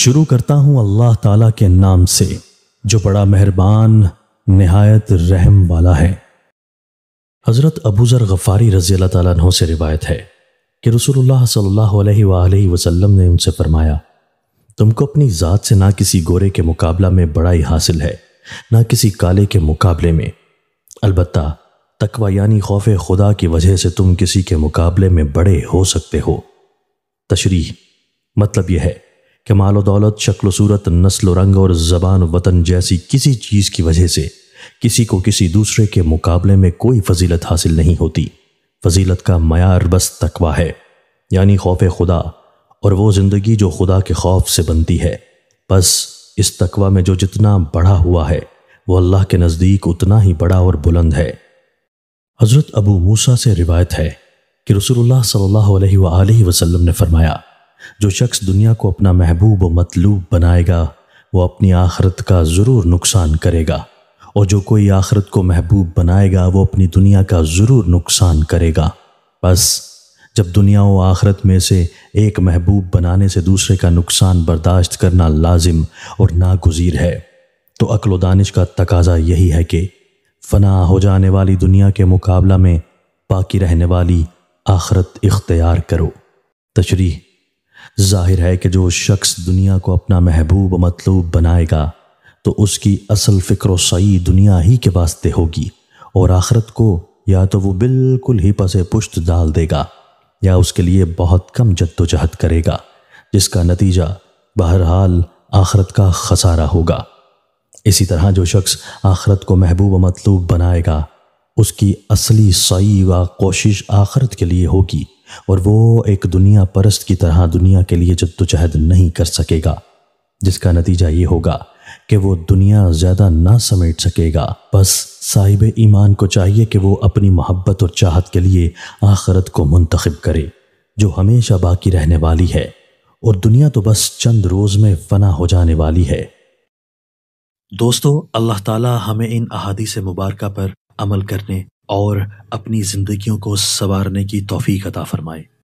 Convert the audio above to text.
शुरू करता हूं अल्लाह ताला के नाम से जो बड़ा मेहरबान नहायत रहम वाला है हज़रत अबूज़र गफ़ारी रज़ी अल्लाह तु से रिवायत है कि रसूलुल्लाह सल्लल्लाहु अलैहि वसल्लम ने उनसे फरमाया तुमको अपनी ज़ात से ना किसी गोरे के मुकाबला में बड़ाई हासिल है ना किसी काले के मुकाबले में अलबत् तकवा यानी खौफ खुदा की वजह से तुम किसी के मुकाबले में बड़े हो सकते हो तशरी मतलब यह है कि माल दौलत शक्ल सूरत नस्ल रंग और ज़बान वतन जैसी किसी चीज़ की वजह से किसी को किसी दूसरे के मुकाबले में कोई फजीलत हासिल नहीं होती फजीलत का मैार बस तकवा है यानी खौफ खुदा और वो ज़िंदगी जो खुदा के खौफ से बनती है बस इस तकवा में जो जितना बड़ा हुआ है वो अल्लाह के नज़दीक उतना ही बड़ा और बुलंद है हज़रत अबू मूसा से रिवायत है कि रसूलुल्लाह सल्लल्लाहु अलैहि वसल्लम ने फरमाया जो शख्स दुनिया को अपना महबूब व मतलूब बनाएगा वो अपनी आखरत का ज़रूर नुकसान करेगा और जो कोई आखरत को महबूब बनाएगा वो अपनी दुनिया का ज़रूर नुकसान करेगा बस जब दुनिया व आखरत में से एक महबूब बनाने से दूसरे का नुकसान बर्दाश्त करना लाजिम और नागुजीर है तो अक्ल दानिश का तकाजा यही है कि फना हो जाने वाली दुनिया के मुकाबला में बाकी रहने वाली आखरत इख्तियार करो तशरी जाहिर है कि जो शख्स दुनिया को अपना महबूब मतलूब बनाएगा तो उसकी असल फ़िक्र सही दुनिया ही के वास्ते होगी और आखरत को या तो वो बिल्कुल ही पसे पुश्त डाल देगा या उसके लिए बहुत कम जद्दोजहद करेगा जिसका नतीजा बहरहाल आखरत का खसारा होगा इसी तरह जो शख्स आखरत को महबूब मतलूब बनाएगा उसकी असली सही व कोशिश आखरत के लिए होगी और वो एक दुनिया परस्त की तरह दुनिया के लिए जद्दोजहद नहीं कर सकेगा जिसका नतीजा ये होगा कि वो दुनिया ज़्यादा ना समेट सकेगा बस साहिब ईमान को चाहिए कि वो अपनी मोहब्बत और चाहत के लिए आखरत को मुंतखब करे जो हमेशा बाकी रहने वाली है और दुनिया तो बस चंद रोज़ में फना हो जाने वाली है दोस्तों अल्लाह ताला हमें इन अहादी से मुबारक पर अमल करने और अपनी ज़िंदगियों को संवारने की तोफ़ी अता फ़रमाए